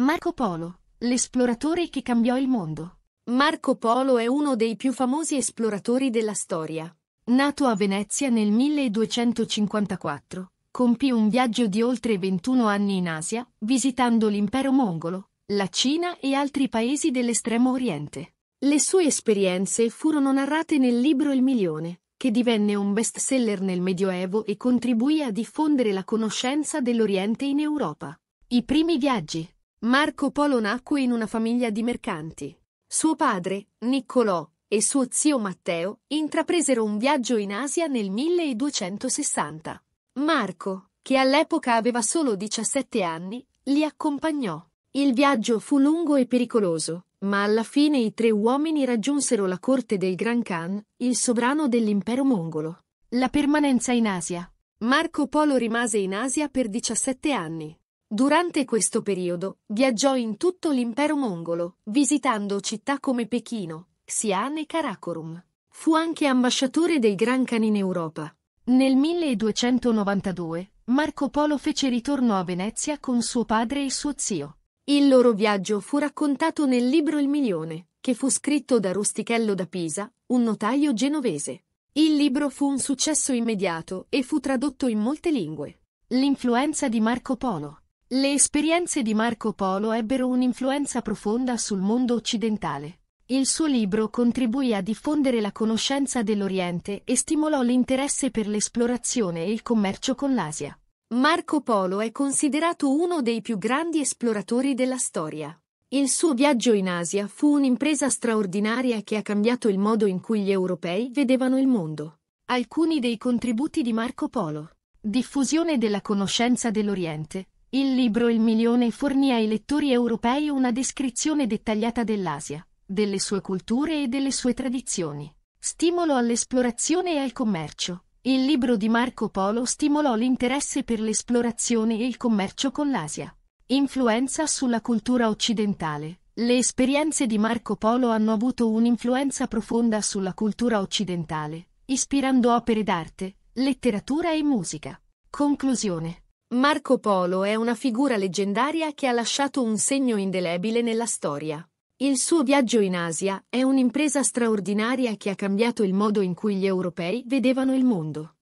Marco Polo, l'esploratore che cambiò il mondo. Marco Polo è uno dei più famosi esploratori della storia. Nato a Venezia nel 1254, compì un viaggio di oltre 21 anni in Asia, visitando l'impero mongolo, la Cina e altri paesi dell'estremo oriente. Le sue esperienze furono narrate nel libro Il Milione, che divenne un bestseller nel Medioevo e contribuì a diffondere la conoscenza dell'Oriente in Europa. I primi viaggi Marco Polo nacque in una famiglia di mercanti. Suo padre, Niccolò, e suo zio Matteo intrapresero un viaggio in Asia nel 1260. Marco, che all'epoca aveva solo 17 anni, li accompagnò. Il viaggio fu lungo e pericoloso, ma alla fine i tre uomini raggiunsero la corte del Gran Khan, il sovrano dell'impero mongolo. La permanenza in Asia. Marco Polo rimase in Asia per 17 anni. Durante questo periodo viaggiò in tutto l'impero mongolo, visitando città come Pechino, Xi'an e Karakorum. Fu anche ambasciatore dei Gran Cani in Europa. Nel 1292 Marco Polo fece ritorno a Venezia con suo padre e suo zio. Il loro viaggio fu raccontato nel libro Il Milione, che fu scritto da Rustichello da Pisa, un notaio genovese. Il libro fu un successo immediato e fu tradotto in molte lingue. L'influenza di Marco Polo le esperienze di Marco Polo ebbero un'influenza profonda sul mondo occidentale. Il suo libro contribuì a diffondere la conoscenza dell'Oriente e stimolò l'interesse per l'esplorazione e il commercio con l'Asia. Marco Polo è considerato uno dei più grandi esploratori della storia. Il suo viaggio in Asia fu un'impresa straordinaria che ha cambiato il modo in cui gli europei vedevano il mondo. Alcuni dei contributi di Marco Polo. Diffusione della conoscenza dell'Oriente, il libro Il milione fornì ai lettori europei una descrizione dettagliata dell'Asia, delle sue culture e delle sue tradizioni. Stimolo all'esplorazione e al commercio. Il libro di Marco Polo stimolò l'interesse per l'esplorazione e il commercio con l'Asia. Influenza sulla cultura occidentale. Le esperienze di Marco Polo hanno avuto un'influenza profonda sulla cultura occidentale, ispirando opere d'arte, letteratura e musica. Conclusione. Marco Polo è una figura leggendaria che ha lasciato un segno indelebile nella storia. Il suo viaggio in Asia è un'impresa straordinaria che ha cambiato il modo in cui gli europei vedevano il mondo.